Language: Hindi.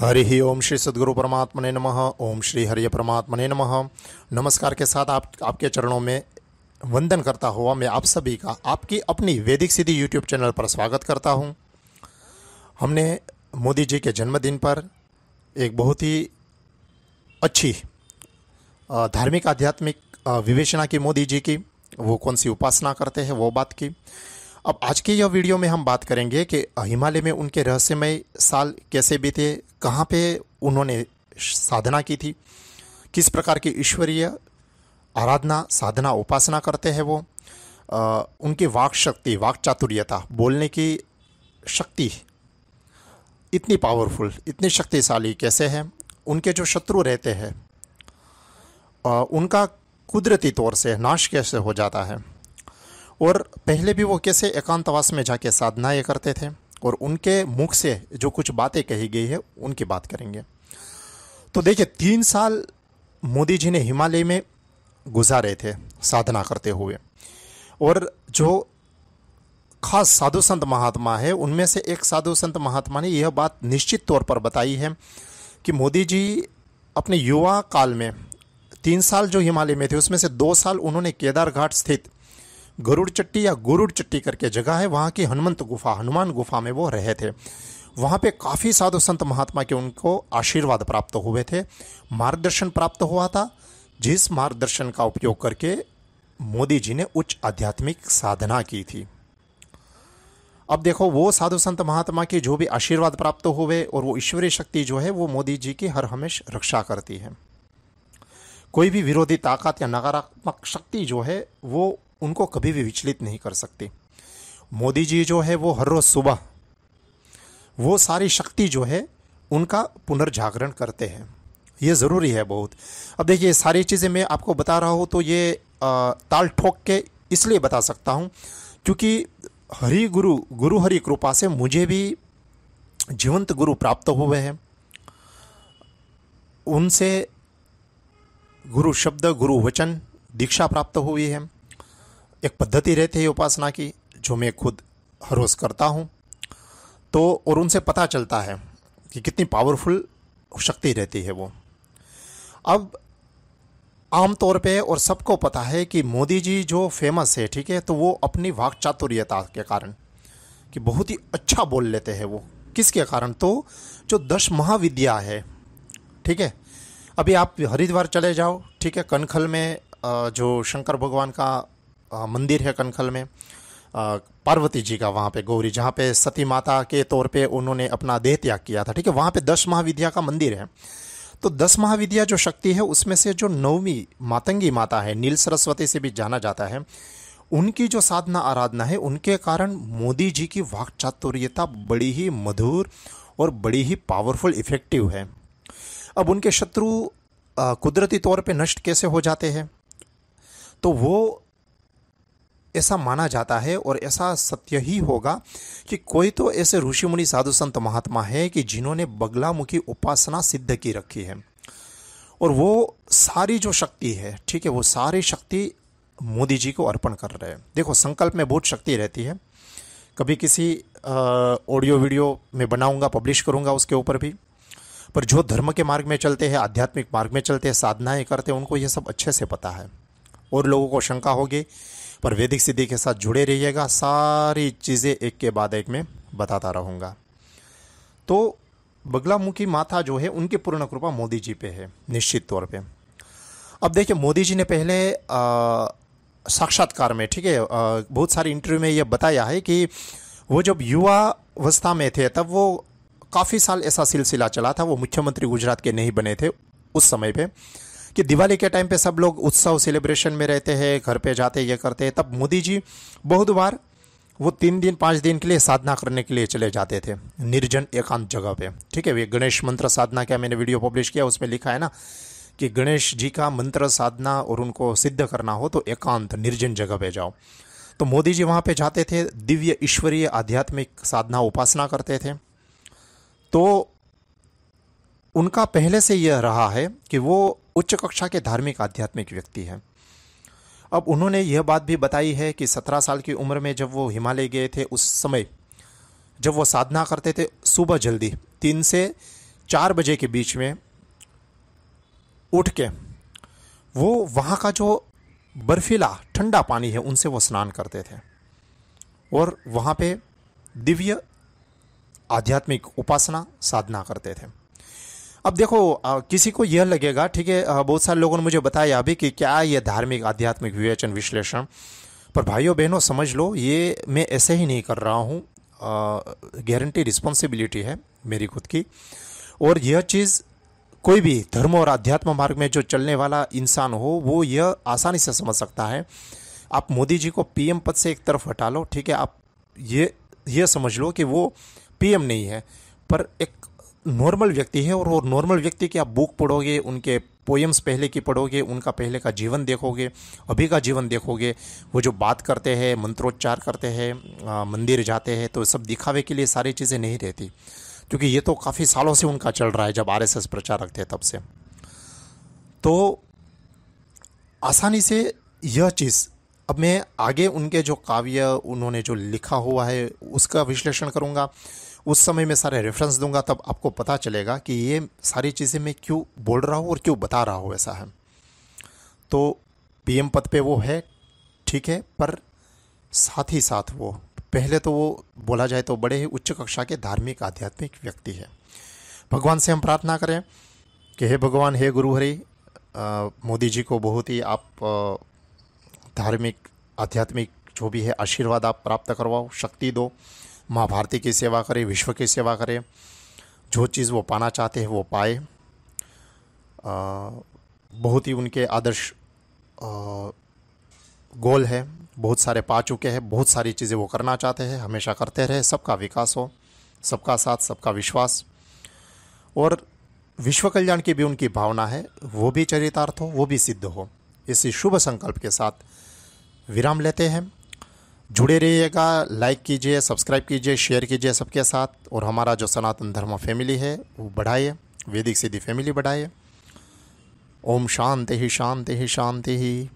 हरि ओम श्री सदगुरु परमात्मने नम ओम श्री हरि परमात्मा ने नम नमस्कार के साथ आप आपके चरणों में वंदन करता हुआ मैं आप सभी का आपकी अपनी वैदिक सिद्धि यूट्यूब चैनल पर स्वागत करता हूं हमने मोदी जी के जन्मदिन पर एक बहुत ही अच्छी धार्मिक आध्यात्मिक विवेचना की मोदी जी की वो कौन सी उपासना करते हैं वो बात की अब आज की यह वीडियो में हम बात करेंगे कि हिमालय में उनके रहस्यमय साल कैसे बीते कहाँ पे उन्होंने साधना की थी किस प्रकार की ईश्वरीय आराधना साधना उपासना करते हैं वो आ, उनकी वाक शक्ति वाक चातुर्यता बोलने की शक्ति इतनी पावरफुल इतनी शक्तिशाली कैसे हैं उनके जो शत्रु रहते हैं उनका कुदरती तौर से नाश कैसे हो जाता है और पहले भी वो कैसे एकांतवास में जाके साधनाएँ करते थे और उनके मुख से जो कुछ बातें कही गई है उनकी बात करेंगे तो देखिए तीन साल मोदी जी ने हिमालय में गुजारे थे साधना करते हुए और जो खास साधु संत महात्मा है उनमें से एक साधु संत महात्मा ने यह बात निश्चित तौर पर बताई है कि मोदी जी अपने युवा काल में तीन साल जो हिमालय में थे उसमें से दो साल उन्होंने केदार घाट स्थित गरुड़ चट्टी या गुरुड़ चट्टी करके जगह है वहाँ की हनुमंत गुफा हनुमान गुफा में वो रहे थे वहाँ पे काफ़ी साधु संत महात्मा के उनको आशीर्वाद प्राप्त हुए थे मार्गदर्शन प्राप्त हुआ था जिस मार्गदर्शन का उपयोग करके मोदी जी ने उच्च आध्यात्मिक साधना की थी अब देखो वो साधु संत महात्मा के जो भी आशीर्वाद प्राप्त हुए और वो ईश्वरीय शक्ति जो है वो मोदी जी की हर हमेश रक्षा करती है कोई भी विरोधी ताकत या नकारात्मक शक्ति जो है वो उनको कभी भी विचलित नहीं कर सकती मोदी जी जो है वो हर रोज़ सुबह वो सारी शक्ति जो है उनका पुनर्जागरण करते हैं ये ज़रूरी है बहुत अब देखिए सारी चीज़ें मैं आपको बता रहा हूँ तो ये आ, ताल ठोक के इसलिए बता सकता हूँ क्योंकि हरि गुरु गुरु हरि कृपा से मुझे भी जीवंत गुरु प्राप्त हुए हैं उनसे गुरु शब्द गुरु वचन दीक्षा प्राप्त हुई है एक पद्धति रहती है उपासना की जो मैं खुद हर रोज़ करता हूँ तो और उनसे पता चलता है कि कितनी पावरफुल शक्ति रहती है वो अब आम तौर पे और सबको पता है कि मोदी जी जो फेमस है ठीक है तो वो अपनी वाक चातुर्यता के कारण कि बहुत ही अच्छा बोल लेते हैं वो किसके कारण तो जो दस महाविद्या है ठीक है अभी आप हरिद्वार चले जाओ ठीक है कनखल में जो शंकर भगवान का मंदिर है कनखल में पार्वती जी का वहाँ पे गौरी जहाँ पे सती माता के तौर पे उन्होंने अपना देह त्याग किया था ठीक है वहाँ पे दस महाविद्या का मंदिर है तो दस महाविद्या जो शक्ति है उसमें से जो नौवीं मातंगी माता है नील सरस्वती से भी जाना जाता है उनकी जो साधना आराधना है उनके कारण मोदी जी की वाक चातुर्यता बड़ी ही मधुर और बड़ी ही पावरफुल इफेक्टिव है अब उनके शत्रु कुदरती तौर पे नष्ट कैसे हो जाते हैं तो वो ऐसा माना जाता है और ऐसा सत्य ही होगा कि कोई तो ऐसे ऋषि मुनि साधु संत महात्मा है कि जिन्होंने बगलामुखी उपासना सिद्ध की रखी है और वो सारी जो शक्ति है ठीक है वो सारी शक्ति मोदी जी को अर्पण कर रहे हैं देखो संकल्प में बहुत शक्ति रहती है कभी किसी ऑडियो वीडियो में बनाऊंगा पब्लिश करूंगा उसके ऊपर भी पर जो धर्म के मार्ग में चलते हैं आध्यात्मिक मार्ग में चलते हैं साधनाएं करते हैं उनको ये सब अच्छे से पता है और लोगों को शंका होगी पर वैदिक सिद्धि के साथ जुड़े रहिएगा सारी चीज़ें एक के बाद एक में बताता रहूँगा तो बगलामुखी माता जो है उनकी पूर्ण कृपा मोदी जी पे है निश्चित तौर पे अब देखिए मोदी जी ने पहले साक्षात्कार में ठीक है बहुत सारे इंटरव्यू में ये बताया है कि वो जब युवा अवस्था में थे तब वो काफ़ी साल ऐसा सिलसिला चला था वो मुख्यमंत्री गुजरात के नहीं बने थे उस समय पे कि दिवाली के टाइम पे सब लोग उत्सव सेलिब्रेशन में रहते हैं घर पे जाते ये करते हैं तब मोदी जी बहुत बार वो तीन दिन पाँच दिन के लिए साधना करने के लिए चले जाते थे निर्जन एकांत जगह पे ठीक है वे गणेश मंत्र साधना क्या मैंने वीडियो पब्लिश किया उसमें लिखा है ना कि गणेश जी का मंत्र साधना और उनको सिद्ध करना हो तो एकांत निर्जन जगह पे जाओ तो मोदी जी वहाँ पे जाते थे दिव्य ईश्वरीय आध्यात्मिक साधना उपासना करते थे तो उनका पहले से यह रहा है कि वो उच्च कक्षा के धार्मिक आध्यात्मिक व्यक्ति हैं अब उन्होंने यह बात भी बताई है कि सत्रह साल की उम्र में जब वो हिमालय गए थे उस समय जब वो साधना करते थे सुबह जल्दी तीन से चार बजे के बीच में उठ के वो वहाँ का जो बर्फीला ठंडा पानी है उनसे वो स्नान करते थे और वहाँ पे दिव्य आध्यात्मिक उपासना साधना करते थे अब देखो आ, किसी को यह लगेगा ठीक है बहुत सारे लोगों ने मुझे बताया अभी कि क्या यह धार्मिक आध्यात्मिक विवेचन विश्लेषण पर भाइयों बहनों समझ लो ये मैं ऐसे ही नहीं कर रहा हूँ गारंटी रिस्पॉन्सिबिलिटी है मेरी खुद की और यह चीज़ कोई भी धर्म और अध्यात्म मार्ग में जो चलने वाला इंसान हो वो यह आसानी से समझ सकता है आप मोदी जी को पीएम पद से एक तरफ हटा लो ठीक है आप ये ये समझ लो कि वो पीएम नहीं है पर एक नॉर्मल व्यक्ति है और वो नॉर्मल व्यक्ति की आप बुक पढ़ोगे उनके पोएम्स पहले की पढ़ोगे उनका पहले का जीवन देखोगे अभी का जीवन देखोगे वो जो बात करते हैं मंत्रोच्चार करते हैं मंदिर जाते हैं तो सब दिखावे के लिए सारी चीज़ें नहीं रहती क्योंकि ये तो काफ़ी सालों से उनका चल रहा है जब आर एस प्रचारक थे तब से तो आसानी से यह चीज़ अब मैं आगे उनके जो काव्य उन्होंने जो लिखा हुआ है उसका विश्लेषण करूँगा उस समय मैं सारे रेफरेंस दूंगा तब आपको पता चलेगा कि ये सारी चीज़ें मैं क्यों बोल रहा हूँ और क्यों बता रहा हूँ ऐसा है तो पीएम पद पे वो है ठीक है पर साथ ही साथ वो पहले तो वो बोला जाए तो बड़े ही उच्च कक्षा के धार्मिक आध्यात्मिक व्यक्ति है भगवान से हम प्रार्थना करें कि हे भगवान हे गुरु हरि मोदी जी को बहुत ही आप धार्मिक आध्यात्मिक जो भी है आशीर्वाद आप प्राप्त करवाओ शक्ति दो माँ भारती की सेवा करें विश्व की सेवा करें जो चीज़ वो पाना चाहते हैं वो पाए बहुत ही उनके आदर्श गोल है बहुत सारे पा चुके हैं बहुत सारी चीज़ें वो करना चाहते हैं हमेशा करते रहे सबका विकास हो सबका साथ सबका विश्वास और विश्व कल्याण की भी उनकी भावना है वो भी चरितार्थ हो वो भी सिद्ध हो इसी शुभ संकल्प के साथ विराम लेते हैं जुड़े रहिएगा लाइक कीजिए सब्सक्राइब कीजिए शेयर कीजिए सबके साथ और हमारा जो सनातन धर्म फैमिली है वो बढ़ाइए वैदिक सिद्धि फैमिली बढ़ाइए ओम शांति ही शांति ही शांति ही